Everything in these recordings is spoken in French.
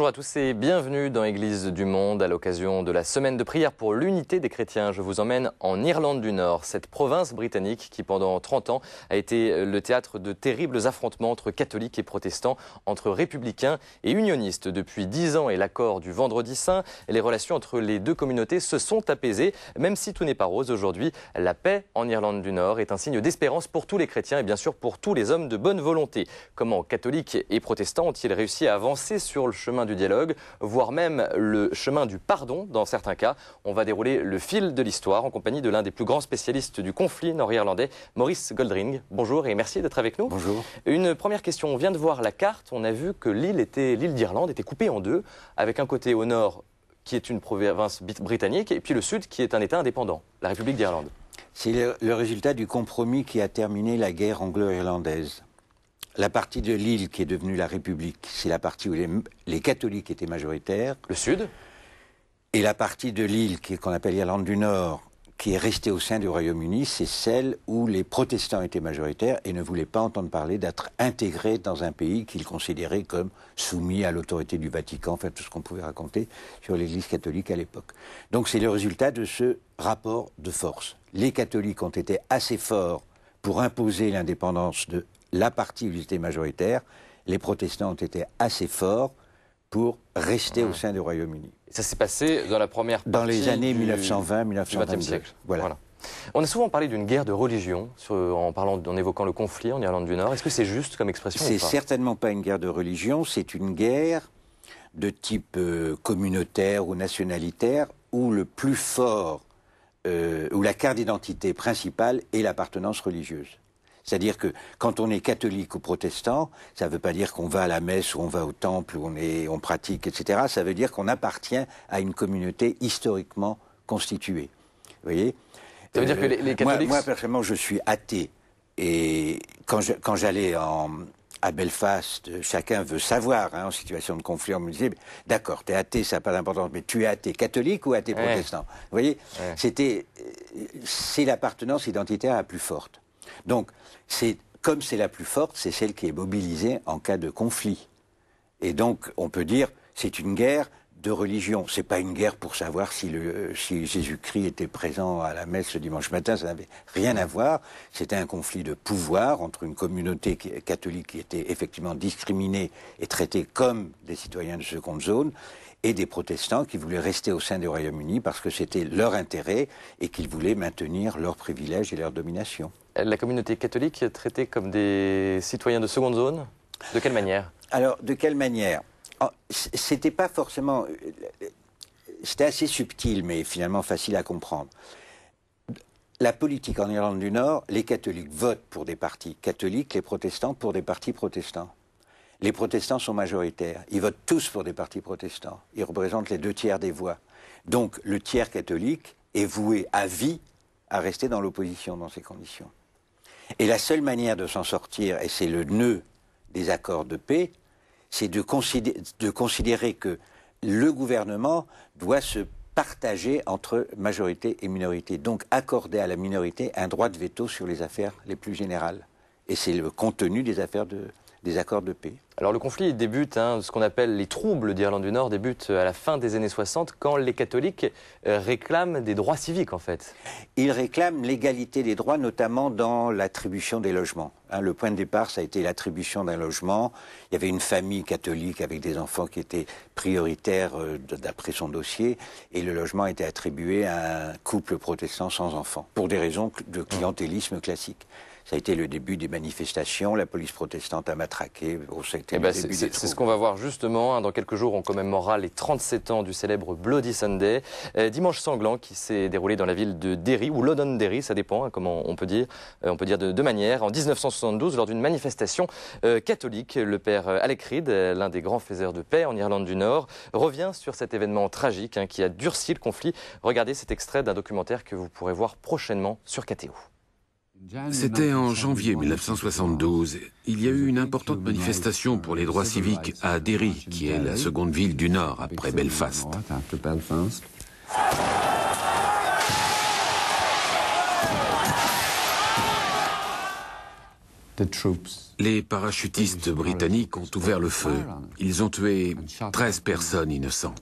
Bonjour à tous et bienvenue dans Église du Monde à l'occasion de la semaine de prière pour l'unité des chrétiens. Je vous emmène en Irlande du Nord, cette province britannique qui pendant 30 ans a été le théâtre de terribles affrontements entre catholiques et protestants, entre républicains et unionistes. Depuis 10 ans et l'accord du Vendredi Saint, les relations entre les deux communautés se sont apaisées, même si tout n'est pas rose aujourd'hui. La paix en Irlande du Nord est un signe d'espérance pour tous les chrétiens et bien sûr pour tous les hommes de bonne volonté. Comment catholiques et protestants ont-ils réussi à avancer sur le chemin du du dialogue, voire même le chemin du pardon dans certains cas. On va dérouler le fil de l'histoire en compagnie de l'un des plus grands spécialistes du conflit nord-irlandais, Maurice Goldring. Bonjour et merci d'être avec nous. Bonjour. Une première question, on vient de voir la carte, on a vu que l'île était l'île d'Irlande était coupée en deux, avec un côté au nord qui est une province britannique, et puis le sud qui est un État indépendant, la République d'Irlande. C'est le résultat du compromis qui a terminé la guerre anglo-irlandaise la partie de l'île qui est devenue la République, c'est la partie où les, catholiques étaient majoritaires. Le sud Et la partie de l'île qu'on appelle l'Irlande du Nord, qui est restée au sein du Royaume-Uni, c'est celle où les protestants étaient majoritaires et ne voulaient pas entendre parler d'être intégrés dans un pays qu'ils considéraient comme soumis à l'autorité du Vatican, enfin tout ce qu'on pouvait raconter sur l'Église catholique à l'époque. Donc c'est le résultat de ce rapport de force. Les catholiques ont été assez forts pour imposer l'indépendance de la partie où ils étaient majoritaires, les protestants ont été assez forts pour rester au sein du Royaume-Uni. Ça s'est passé dans la première partie Dans les années 1920-1922. Voilà. On a souvent parlé d'une guerre de religion en, parlant, évoquant le conflit en Irlande du Nord. Est-ce que c'est juste comme expression C'est certainement pas une guerre de religion, c'est une guerre de type euh, communautaire ou nationalitaire où le plus fort, euh, où la carte d'identité principale est l'appartenance religieuse. C'est-à-dire que quand on est catholique ou protestant, ça ne veut pas dire qu'on va à la messe ou on va au temple ou on, est, on pratique, etc. Ça veut dire qu'on appartient à une communauté historiquement constituée. Vous voyez Ça veut dire que les, euh, catholiques... Moi, personnellement, je suis athée. Et quand j'allais à Belfast, chacun veut savoir, hein, en situation de conflit, on me disait, d'accord, es athée, ça n'a pas d'importance, mais tu es athée catholique ou athée protestant Vous voyez, c'était, euh, c'est l'appartenance identitaire la plus forte. Donc, c'est comme c'est la plus forte, c'est celle qui est mobilisée en cas de conflit. Et donc, on peut dire, c'est une guerre de religion. C'est pas une guerre pour savoir si, si Jésus-Christ était présent à la messe le dimanche matin. Ça n'avait rien à voir. C'était un conflit de pouvoir entre une communauté catholique qui était effectivement discriminée et traitée comme des citoyens de seconde zone et des protestants qui voulaient rester au sein du Royaume-Uni parce que c'était leur intérêt et qu'ils voulaient maintenir leurs privilèges et leur domination la communauté catholique traitée comme des citoyens de seconde zone De quelle manière Alors, de quelle manière oh, C'était pas forcément. C'était assez subtil, mais finalement facile à comprendre. La politique en Irlande du Nord, les catholiques votent pour des partis catholiques, les protestants pour des partis protestants. Les protestants sont majoritaires. Ils votent tous pour des partis protestants. Ils représentent les deux tiers des voix. Donc le tiers catholique est voué à vie à rester dans l'opposition dans ces conditions. Et la seule manière de s'en sortir, et c'est le nœud des accords de paix, c'est de, considérer que le gouvernement doit se partager entre majorité et minorité, donc accorder à la minorité un droit de veto sur les affaires les plus générales. Et c'est le contenu des affaires de, des accords de paix. Alors le conflit débute, hein, ce qu'on appelle les troubles d'Irlande du Nord débute euh, à la fin des années 60 quand les catholiques euh, réclament des droits civiques en fait. Ils réclament l'égalité des droits notamment dans l'attribution des logements. Hein. le point de départ ça a été l'attribution d'un logement. Il y avait une famille catholique avec des enfants qui étaient prioritaires euh, d'après son dossier et le logement était attribué à un couple protestant sans enfants pour des raisons de mmh. clientélisme classique. Ça a été le début des manifestations. La police protestante a matraqué. Eh ben, début des ben c'est ce qu'on va voir justement. Hein. dans quelques jours, on commémorera les 37 ans du célèbre Bloody Sunday, euh, dimanche sanglant qui s'est déroulé dans la ville de Derry ou Londonderry, Derry, ça dépend hein, comment on peut dire. Euh, on peut dire de deux manières. En 1972, lors d'une manifestation euh, catholique, le père Alec Reed, l'un des grands faiseurs de paix en Irlande du Nord, revient sur cet événement tragique hein, qui a durci le conflit. Regardez cet extrait d'un documentaire que vous pourrez voir prochainement sur KTO. C'était en janvier 1972. Il y a eu une importante manifestation pour les euh, droits civiques à euh, Derry, qui est la seconde ville du Nord après Belfast. Les parachutistes britanniques ont ouvert le feu. Ils ont tué 13 personnes innocentes.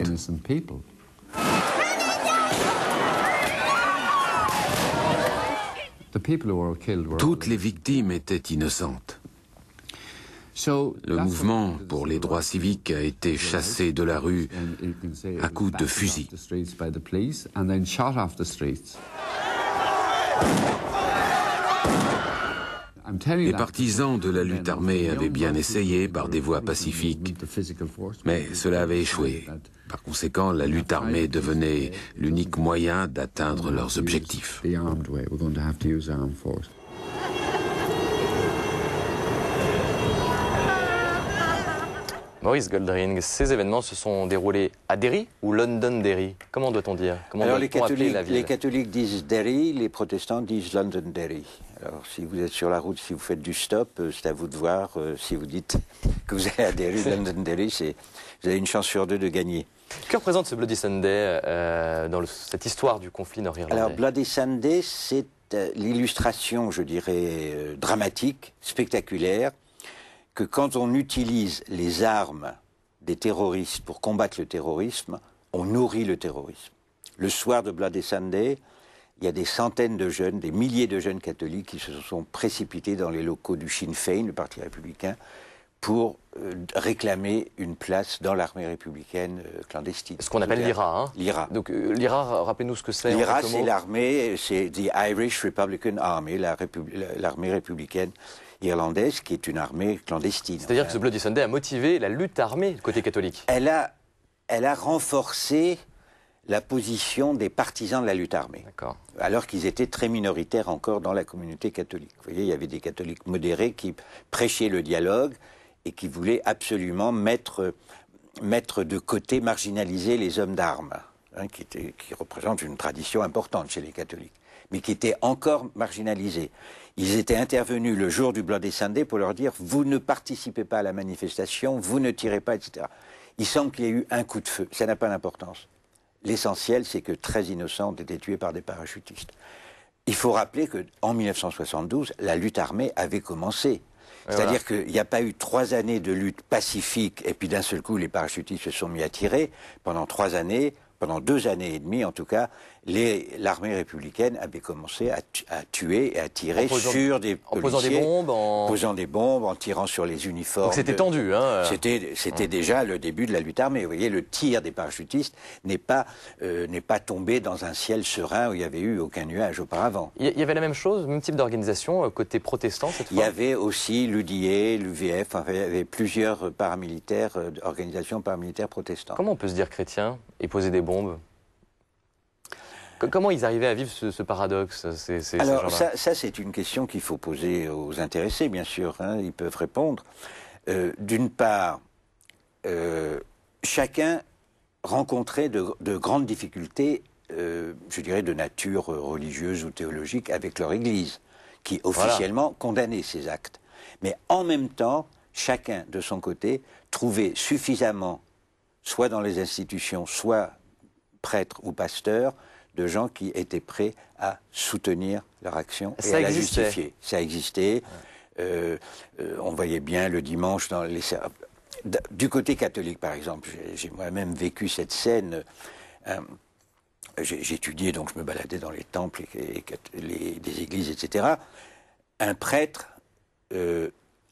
Toutes les victimes étaient innocentes. Le mouvement pour les droits civiques a été chassé de la rue à coups de fusil. Les partisans de la lutte armée avaient bien essayé par des voies pacifiques, mais cela avait échoué. Par conséquent, la lutte armée devenait l'unique moyen d'atteindre leurs objectifs. Maurice Goldring, ces événements se sont déroulés à Derry ou Londonderry Comment doit-on dire Comment la les catholiques disent Derry, les protestants disent Londonderry. Alors, si vous êtes sur la route, si vous faites du stop, euh, c'est à vous de voir. Euh, si vous dites que vous allez adhérer à vous avez une chance sur deux de gagner. Que représente ce Bloody Sunday euh, dans cette histoire du conflit nord-irlandais Alors, Bloody Sunday, c'est l'illustration, je dirais, dramatique, spectaculaire, que quand on utilise les armes des terroristes pour combattre le terrorisme, on nourrit le terrorisme. Le soir de Bloody Sunday, il y a des centaines de jeunes, des milliers de jeunes catholiques qui se sont précipités dans les locaux du Sinn Féin, le Parti républicain, pour euh, réclamer une place dans l'armée républicaine euh, clandestine. Ce qu'on appelle l'IRA. L'IRA. Hein. Donc euh, l'IRA, rappelez-nous ce que c'est. L'IRA, c'est l'armée, c'est the Republican Army, l'armée républicaine irlandaise, qui est une armée clandestine. C'est-à-dire que hein. ce Bloody Sunday a motivé la lutte armée côté catholique. Elle elle a renforcé la position des partisans de la lutte armée, alors qu'ils étaient très minoritaires encore dans la communauté catholique. Vous voyez, il y avait des catholiques modérés qui prêchaient le dialogue et qui voulaient absolument mettre, de côté, marginaliser les hommes d'armes, hein, qui, représentent une tradition importante chez les catholiques, mais qui étaient encore marginalisés. Ils étaient intervenus le jour du des Sunday pour leur dire vous ne participez pas à la manifestation, vous ne tirez pas, etc. Il semble qu'il y ait eu un coup de feu. Ça n'a pas d'importance. L'essentiel, c'est que 13 ont été tués par des parachutistes. Il faut rappeler qu'en 1972, la lutte armée avait commencé. C'est-à-dire qu'il n'y a pas eu trois années de lutte pacifique et puis d'un seul coup les parachutistes se sont mis à tirer. Pendant trois années, pendant deux années et demie en tout cas, l'armée républicaine avait commencé à, tuer et à tirer sur des en posant des bombes, en posant des bombes, en tirant sur les uniformes. c'était tendu. Hein. Euh. C'était c'était mmh. déjà le début de la lutte armée. Vous voyez, le tir des parachutistes n'est pas euh, n'est pas tombé dans un ciel serein où il n'y avait eu aucun nuage auparavant. Il y avait la même chose, même type d'organisation euh, côté protestant cette fois. Il y avait aussi l'UDIE, l'UVF, enfin, il y avait plusieurs paramilitaires, organisations paramilitaires protestantes. Comment on peut se dire chrétien et poser des bombes Comment ils arrivaient à vivre ce, paradoxe Alors, ça, c'est une question qu'il faut poser aux intéressés, bien sûr. Hein, ils peuvent répondre. Euh, d'une part, euh, chacun rencontrait de, grandes difficultés, euh, je dirais, de nature religieuse ou théologique avec leur Église, qui officiellement condamnait ces actes. Mais en même temps, chacun de son côté trouvait suffisamment, soit dans les institutions, soit prêtres ou pasteurs, de gens qui étaient prêts à soutenir leur action et à la justifier. Ça existait. Euh, euh, on voyait bien le dimanche dans les euh, du côté catholique par exemple. J'ai moi-même vécu cette scène. J'étudiais donc je me baladais dans les temples, et, les, églises, etc. Un prêtre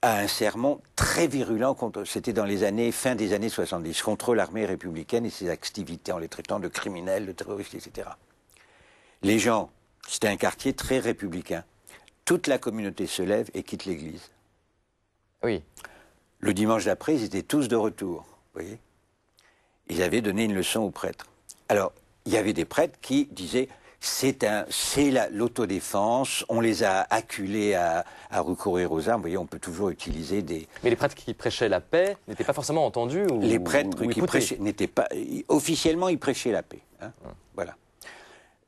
a un sermon très virulent contre, c'était dans les années, fin des années 70, contre l'armée républicaine et ses activités en les traitant de criminels, de terroristes, etc. Les gens, c'était un quartier très républicain. Toute la communauté se lève et quitte l'église. Oui. Le dimanche d'après, ils étaient tous de retour. Vous voyez Ils avaient donné une leçon aux prêtres. Alors, il y avait des prêtres qui disaient c'est un, l'autodéfense. on les a acculés à, recourir aux armes. Vous voyez, on peut toujours utiliser des. Mais les prêtres qui prêchaient la paix n'étaient pas forcément entendus. les prêtres qui prêchaient n'étaient pas officiellement ils prêchaient la paix. Hein. Hum. Voilà.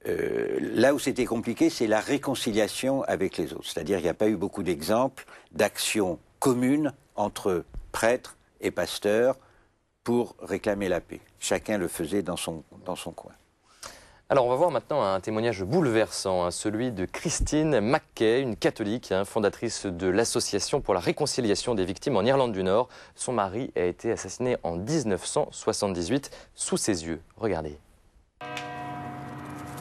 Euh, là où c'était compliqué, c'est la réconciliation avec les autres. C'est-à-dire, qu'il n'y a pas eu beaucoup d'exemples d'actions communes entre prêtres et pasteurs pour réclamer la paix. Chacun le faisait dans son, dans son coin. Alors on va voir maintenant un témoignage bouleversant, hein, celui de Christine Mackay, une catholique, hein, fondatrice de l'Association pour la réconciliation des victimes en Irlande du Nord. Son mari a été assassiné en 1978 sous ses yeux. Regardez.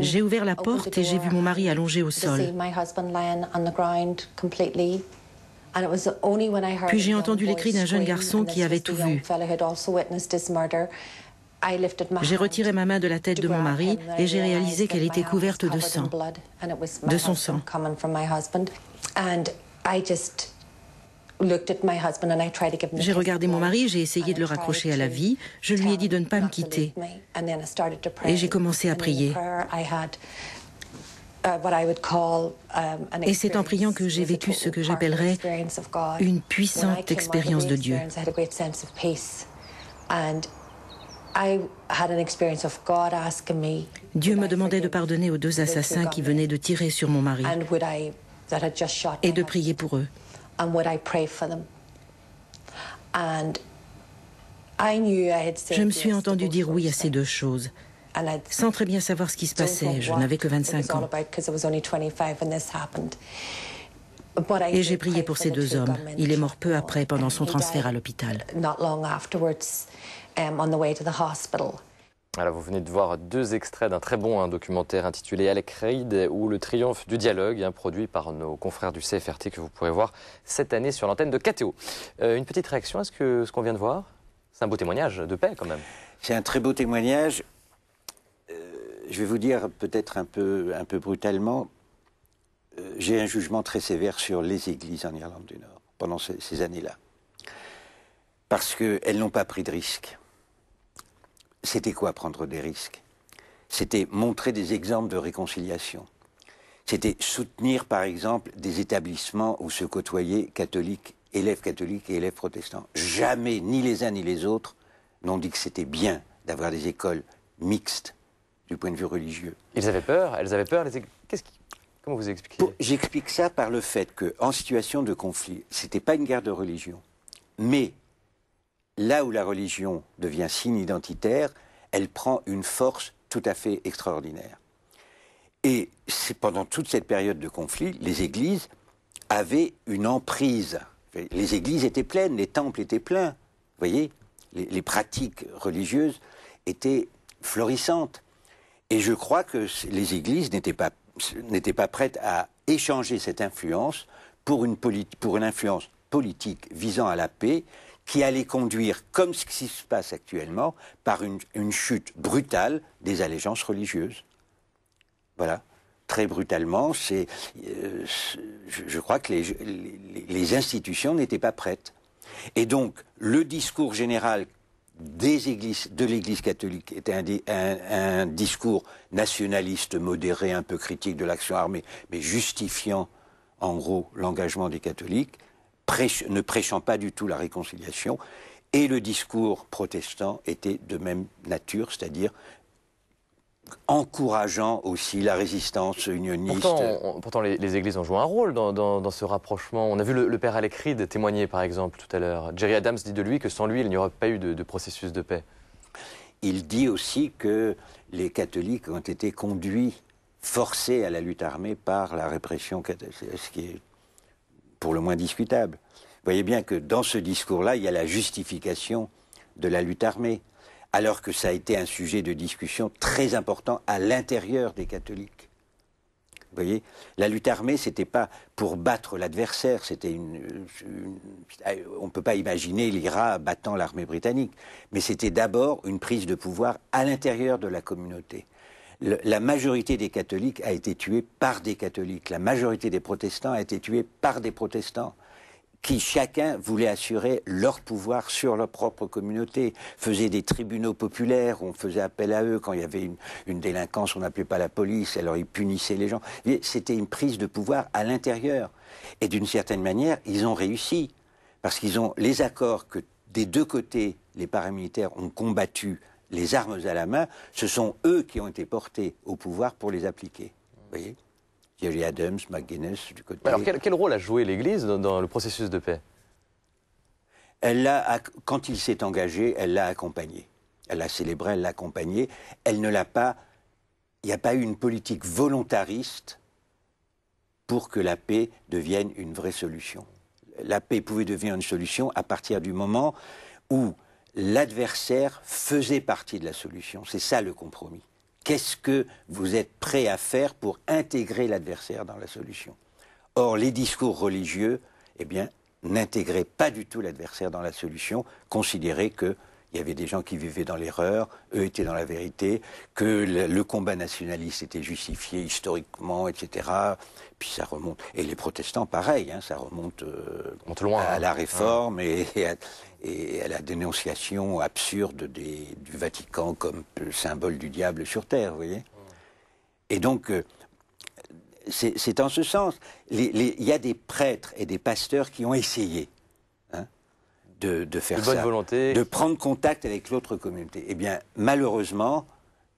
J'ai ouvert la porte et j'ai vu mon mari allongé au sol. Puis j'ai entendu les cris d'un jeune garçon qui avait tout vu. J'ai retiré ma main de la tête de mon mari et j'ai réalisé qu'elle était couverte de sang, de son sang. J'ai regardé mon mari, j'ai essayé de le raccrocher à la vie, je lui ai dit de ne pas me quitter. Et j'ai commencé à prier. Uh, um, et c'est en priant que j'ai vécu ce que j'appellerais une puissante expérience de Dieu. Dieu me demandait de pardonner aux deux assassins qui venaient de tirer sur mon mari et de prier pour eux and je me suis entendu dire oui à ces deux choses. Sans très bien savoir ce qui se passait, je n'avais que 25 ans. Et j'ai prié pour ces deux hommes. Il est mort peu après, pendant son transfert à l'hôpital. Alors vous venez de voir deux extraits d'un très bon hein, documentaire intitulé Alec Reid ou Le triomphe du dialogue, hein, produit par nos confrères du CFRT que vous pourrez voir cette année sur l'antenne de KTO. Euh, une petite réaction à ce qu'on ce vient de voir C'est un beau témoignage de paix quand même. C'est un très beau témoignage. Euh, je vais vous dire peut-être un peu, brutalement, euh, j'ai un jugement très sévère sur les églises en Irlande du Nord pendant ces, ces années-là. Parce qu'elles n'ont pas pris de risques c'était quoi prendre des risques C'était montrer des exemples de réconciliation. C'était soutenir, par exemple, des établissements où se côtoyaient catholiques, élèves catholiques et élèves protestants. Jamais, ni les uns ni les autres, n'ont dit que c'était bien d'avoir des écoles mixtes du point de vue religieux. Ils avaient peur, elles avaient peur. Comment vous expliquez J'explique ça par le fait qu'en situation de conflit, ce n'était pas une guerre de religion, mais là où la religion devient signe identitaire, elle prend une force tout à fait extraordinaire. Et c'est pendant toute cette période de conflit, les églises avaient une emprise. Les églises étaient pleines, les temples étaient pleins. Vous voyez, les, pratiques religieuses étaient florissantes. Et je crois que les églises n'étaient pas, prêtes à échanger cette influence pour une influence politique visant à la paix qui allait conduire, comme ce qui se passe actuellement, par une, chute brutale des allégeances religieuses. Voilà très brutalement, c'est, euh, je, crois que les, institutions n'étaient pas prêtes. Et donc, le discours général de l'Église catholique était un, discours nationaliste modéré, un peu critique de l'action armée, mais justifiant en gros l'engagement des catholiques ne prêchant pas du tout la réconciliation, et le discours protestant était de même nature, c'est-à-dire encourageant aussi la résistance unioniste. Pourtant, les, églises ont joué un rôle dans, ce rapprochement. On a vu le, père Alec Ride témoigner, par exemple, tout à l'heure. Jerry Adams dit de lui que sans lui, il n'y aurait pas eu de, processus de paix. Il dit aussi que les catholiques ont été conduits, forcés à la lutte armée par la répression, ce qui est pour le moins discutable. Vous voyez bien que dans ce discours-là, il y a la justification de la lutte armée, alors que ça a été un sujet de discussion très important à l'intérieur des catholiques. voyez, la lutte armée, c'était pas pour battre l'adversaire, c'était une, on peut pas imaginer l'IRA battant l'armée britannique, mais c'était d'abord une prise de pouvoir à l'intérieur de la communauté la majorité des catholiques a été tuée par des catholiques. La majorité des protestants a été tuée par des protestants qui chacun voulait assurer leur pouvoir sur leur propre communauté, faisaient des tribunaux populaires, on faisait appel à eux quand il y avait une, délinquance, on n'appelait pas la police, alors ils punissaient les gens. C'était une prise de pouvoir à l'intérieur. Et d'une certaine manière, ils ont réussi, parce qu'ils ont les accords que des deux côtés, les paramilitaires ont combattu les armes à la main, ce sont eux qui ont été portés au pouvoir pour les appliquer. Vous voyez Jerry Adams, McGuinness, du côté. Alors quel, rôle a joué l'Église dans, le processus de paix elle a, quand il s'est engagé, elle l'a accompagné. Elle l'a célébré, elle l'a accompagné. Elle ne l'a pas. Il n'y a pas eu une politique volontariste pour que la paix devienne une vraie solution. La paix pouvait devenir une solution à partir du moment où l'adversaire faisait partie de la solution. C'est ça le compromis. Qu'est-ce que vous êtes prêt à faire pour intégrer l'adversaire dans la solution Or, les discours religieux, eh bien, n'intégraient pas du tout l'adversaire dans la solution, considéraient qu'il y avait des gens qui vivaient dans l'erreur, eux étaient dans la vérité, que le, combat nationaliste était justifié historiquement, etc. Puis ça remonte. Et les protestants, pareil, hein, ça euh, remonte, loin, à la hein. réforme et, à, et à la dénonciation absurde du Vatican comme symbole du diable sur Terre, vous voyez. Et donc, euh, c'est en ce sens. Il y a des prêtres et des pasteurs qui ont essayé hein, de, faire bonne ça, volonté. de prendre contact avec l'autre communauté. Eh bien, malheureusement,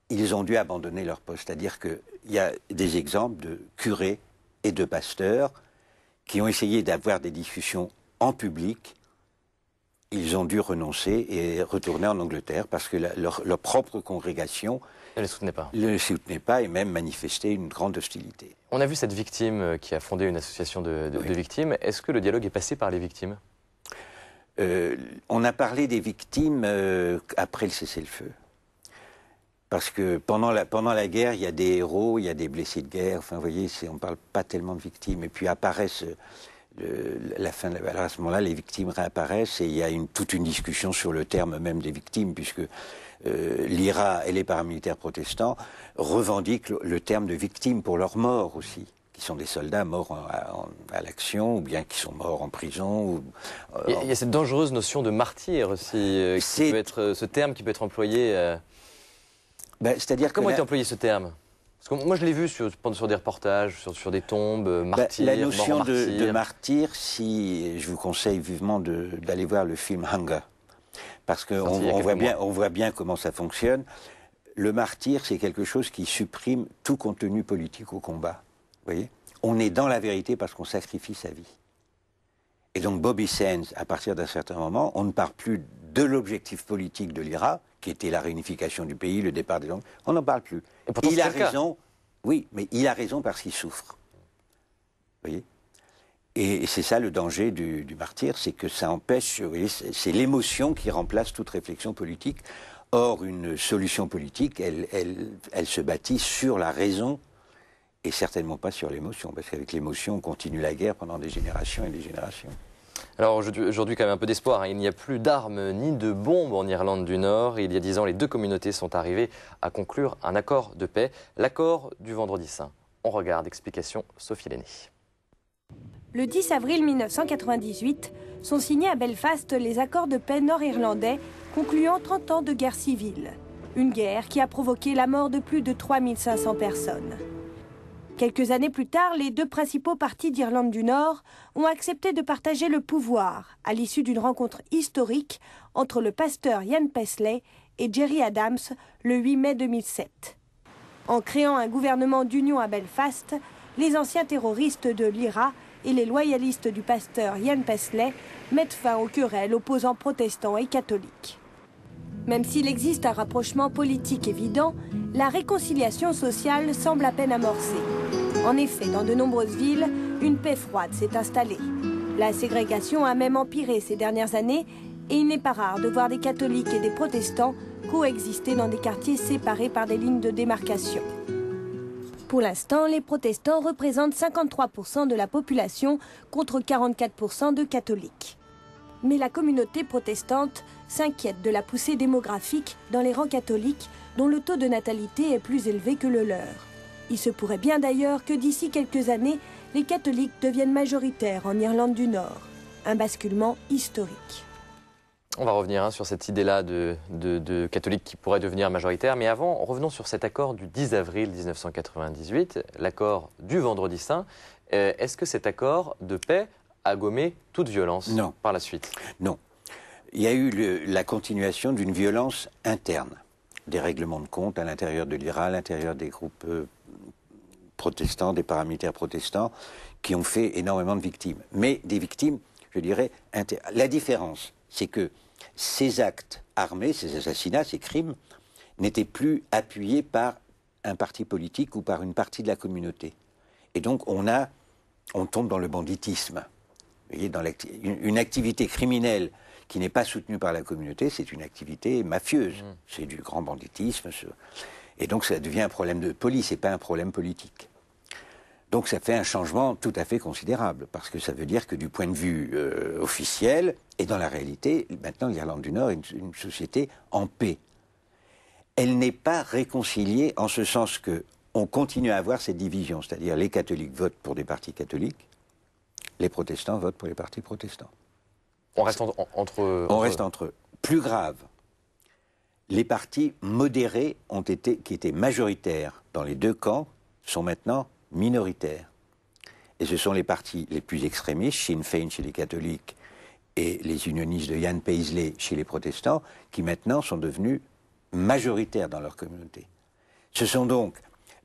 ils ont dû abandonner leur poste. C'est-à-dire qu'il y a des exemples de curés et de pasteurs qui ont essayé d'avoir des discussions en public ils ont dû renoncer et retourner en Angleterre parce que leur, propre congrégation ne les soutenait pas. pas et même manifestait une grande hostilité. On a vu cette victime euh, qui a fondé une association de, victimes. Est-ce que le dialogue est passé par les victimes euh, On a parlé des victimes euh, après le cessez-le-feu. Parce que pendant la, pendant la guerre, il y a des héros, il y a des blessés de guerre. Enfin, vous voyez, on ne parle pas tellement de victimes. Et puis apparaissent euh, la fin à ce moment-là, les victimes réapparaissent et il y a toute une discussion sur le terme même des victimes, puisque euh, l'IRA et les paramilitaires protestants revendiquent le, terme de victimes pour leurs morts aussi qui sont des soldats morts à l'action, ou bien qui sont morts en prison. Euh, il, y a, cette dangereuse notion de martyr aussi, peut être, ce terme qui peut être employé. Ben, c'est-à-dire comment est employé ce terme moi, je l'ai vu sur, sur, des reportages, sur, des tombes, euh, bah, martyrs, La notion de, martyr. si je vous conseille vivement d'aller voir le film Hunger, parce qu'on on voit, bien, voit bien comment ça fonctionne. Le martyr, c'est quelque chose qui supprime tout contenu politique au combat. Vous voyez On est dans la vérité parce qu'on sacrifie sa vie. Et donc Bobby Sands, à partir d'un certain moment, on ne part plus de l'objectif politique de l'IRA, qui était la réunification du pays, le départ des langues, on n'en parle plus. Et il a raison, oui, mais il a raison parce qu'il souffre. Vous voyez et c'est ça le danger du, martyr, c'est que ça empêche, c'est l'émotion qui remplace toute réflexion politique. Or, une solution politique, elle, elle, elle se bâtit sur la raison et certainement pas sur l'émotion, parce qu'avec l'émotion, on continue la guerre pendant des générations et des générations. Alors aujourd'hui, quand même un peu d'espoir. Hein. Il n'y a plus d'armes ni de bombes en Irlande du Nord. Il y a dix ans, les deux communautés sont arrivées à conclure un accord de paix, l'accord du vendredi saint. On regarde, explication Sophie Lenné. Le 10 avril 1998 sont signés à Belfast les accords de paix nord-irlandais concluant 30 ans de guerre civile. Une guerre qui a provoqué la mort de plus de 3500 personnes. Quelques années plus tard, les deux principaux partis d'Irlande du Nord ont accepté de partager le pouvoir à l'issue d'une rencontre historique entre le pasteur Ian Paisley et Jerry Adams le 8 mai 2007. En créant un gouvernement d'union à Belfast, les anciens terroristes de l'IRA et les loyalistes du pasteur Ian Paisley mettent fin aux querelles opposant protestants et catholiques. Même s'il existe un rapprochement politique évident, la réconciliation sociale semble à peine amorcée. En effet, dans de nombreuses villes, une paix froide s'est installée. La ségrégation a même empiré ces dernières années et il n'est pas rare de voir des catholiques et des protestants coexister dans des quartiers séparés par des lignes de démarcation. Pour l'instant, les protestants représentent 53% de la population contre 44% de catholiques mais la communauté protestante s'inquiète de la poussée démographique dans les rangs catholiques dont le taux de natalité est plus élevé que le leur. Il se pourrait bien d'ailleurs que d'ici quelques années, les catholiques deviennent majoritaires en Irlande du Nord. Un basculement historique. On va revenir hein, sur cette idée-là de, catholiques qui pourraient devenir majoritaires. Mais avant, revenons sur cet accord du 10 avril 1998, l'accord du Vendredi Saint. Euh, est-ce que cet accord de paix à gommer toute violence par la suite Non. Il y a eu la continuation d'une violence interne, des règlements de compte à l'intérieur de l'IRA, à l'intérieur des groupes euh, protestants, des paramilitaires protestants, qui ont fait énormément de victimes. Mais des victimes, je dirais, la différence, c'est que ces actes armés, ces assassinats, ces crimes, n'étaient plus appuyés par un parti politique ou par une partie de la communauté. Et donc on on tombe dans le banditisme voyez, dans une, activité criminelle qui n'est pas soutenue par la communauté, c'est une activité mafieuse. Mm. C'est du grand banditisme. Et donc ça devient un problème de police et pas un problème politique. Donc ça fait un changement tout à fait considérable, parce que ça veut dire que du point de vue euh, officiel, et dans la réalité, maintenant l'Irlande du Nord est une, société en paix. Elle n'est pas réconciliée en ce sens que on continue à avoir cette division, c'est-à-dire les catholiques votent pour des partis catholiques, les protestants votent pour les partis protestants. On reste entre, eux. On reste entre eux. Plus grave, les partis modérés ont été, qui étaient majoritaires dans les deux camps sont maintenant minoritaires. Et ce sont les partis les plus extrémistes, Sinn Féin chez les catholiques et les unionistes de Yann Paisley chez les protestants, qui maintenant sont devenus majoritaires dans leur communauté. Ce sont donc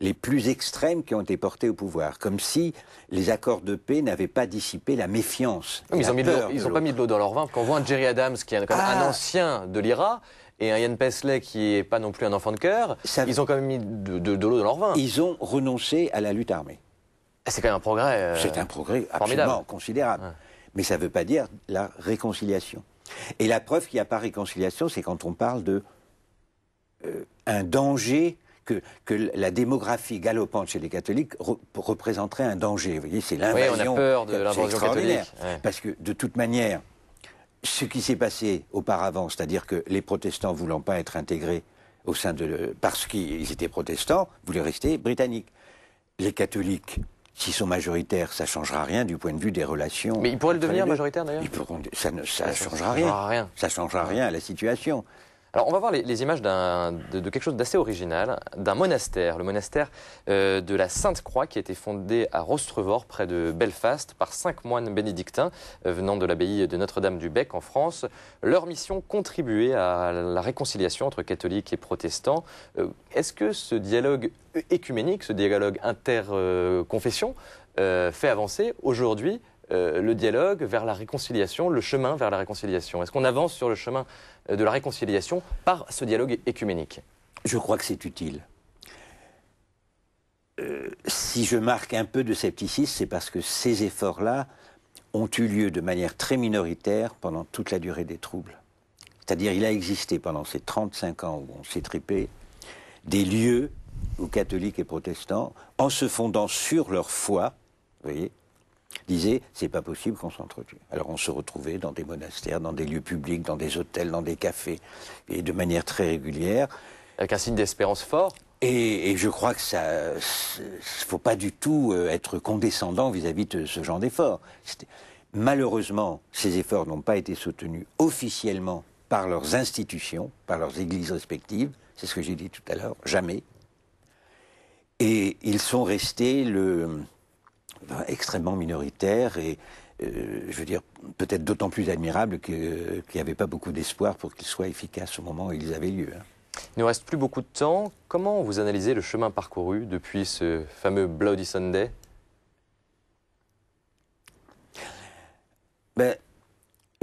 les plus extrêmes qui ont été portés au pouvoir, comme si les accords de paix n'avaient pas dissipé la méfiance. ils n'ont pas mis de l'eau dans leur vin. Quand on voit un Jerry Adams, qui est un ah. ancien de l'IRA, et un Yann Pesley qui n'est pas non plus un enfant de cœur, ils ont quand même mis de, l'eau dans leur vin. Ils ont renoncé à la lutte armée. Ah, c'est quand même un progrès. Euh, c'est un progrès absolument considérable. Mais ça ne veut pas dire la réconciliation. Et la preuve qu'il n'y a pas réconciliation, c'est quand on parle de euh, un danger que, la démographie galopante chez les catholiques représenterait un danger. Vous voyez, c'est l'invasion. Oui, on a peur de l'invasion catholique. Parce que, de toute manière, ce qui s'est passé auparavant, c'est-à-dire que les protestants voulant pas être intégrés au sein de... parce qu'ils étaient protestants, voulaient rester britanniques. Les catholiques S'ils sont majoritaires, ça ne changera rien du point de vue des relations. Mais ils pourraient le devenir majoritaire, d'ailleurs Ça ne changera, rien. rien. Ça ne changera rien à la situation. Alors on va voir les, images de, quelque chose d'assez original, d'un monastère, le monastère euh, de la Sainte Croix qui a été fondé à Rostrevor près de Belfast par cinq moines bénédictins euh, venant de l'abbaye de Notre-Dame-du-Bec en France. Leur mission contribuait à la réconciliation entre catholiques et protestants. Euh, est-ce que ce dialogue écuménique, ce dialogue interconfession fait avancer aujourd'hui le dialogue vers la réconciliation, le chemin vers la réconciliation Est-ce qu'on avance sur le chemin de la réconciliation par ce dialogue écuménique Je crois que c'est utile. Euh, si je marque un peu de scepticisme, c'est parce que ces efforts-là ont eu lieu de manière très minoritaire pendant toute la durée des troubles. C'est-à-dire, il a existé pendant ces 35 ans où on s'est trippé des lieux où catholiques et protestants, en se fondant sur leur foi, vous voyez, disait c'est pas possible qu'on s'entretue. Alors on se retrouvait dans des monastères, dans des lieux publics, dans des hôtels, dans des cafés, et de manière très régulière. Avec un signe d'espérance fort et, je crois que ça, faut pas du tout euh, être condescendant vis-à-vis -vis de ce genre d'efforts. Malheureusement, ces efforts n'ont pas été soutenus officiellement par leurs institutions, par leurs églises respectives. C'est ce que j'ai dit tout à l'heure. Jamais. Et ils sont restés le, extrêmement minoritaire et, euh, je veux dire, peut-être d'autant plus admirable qu'il n'y avait pas beaucoup d'espoir pour qu'ils soient efficaces au moment où ils avaient lieu. Hein. Il ne reste plus beaucoup de temps. Comment vous analysez le chemin parcouru depuis ce fameux Bloody Sunday ben,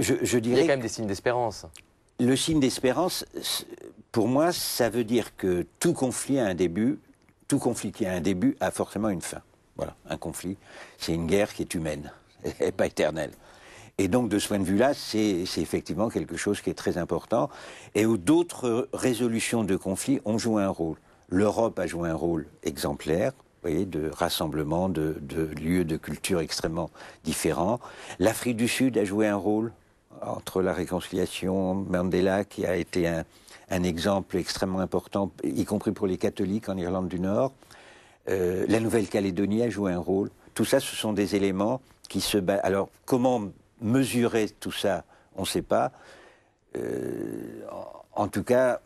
je, dirais Il y a quand même des signes d'espérance. Le signe d'espérance, pour moi, ça veut dire que tout conflit a un début, tout conflit qui a un début a forcément une fin. Voilà, un conflit, c'est une guerre qui est humaine, et pas éternelle. Et donc, de ce point de vue-là, c'est effectivement quelque chose qui est très important et où d'autres résolutions de conflits ont joué un rôle. L'Europe a joué un rôle exemplaire, vous voyez, de rassemblement de, lieux de culture extrêmement différents. L'Afrique du Sud a joué un rôle entre la réconciliation, Mandela qui a été un exemple extrêmement important, y compris pour les catholiques en Irlande du Nord. Euh, la Nouvelle-Calédonie a joué un rôle. Tout ça, ce sont des éléments qui se battent. Alors, comment mesurer tout ça On ne sait pas. Euh, en, tout cas,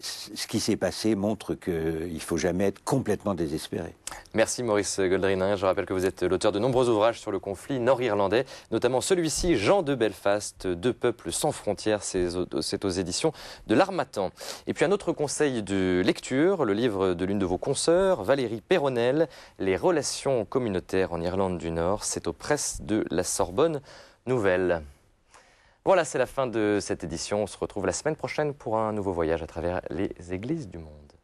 ce qui s'est passé montre qu'il ne faut jamais être complètement désespéré. Merci Maurice Goldrinin. Je rappelle que vous êtes l'auteur de nombreux ouvrages sur le conflit nord-irlandais, notamment celui-ci, Jean de Belfast, Deux peuples sans frontières, c'est aux éditions de l'Armatan. Et puis un autre conseil de lecture, le livre de l'une de vos consoeurs, Valérie Perronel, Les relations communautaires en Irlande du Nord, c'est aux presses de la Sorbonne Nouvelle. Voilà, c'est la fin de cette édition. On se retrouve la semaine prochaine pour un nouveau voyage à travers les églises du monde.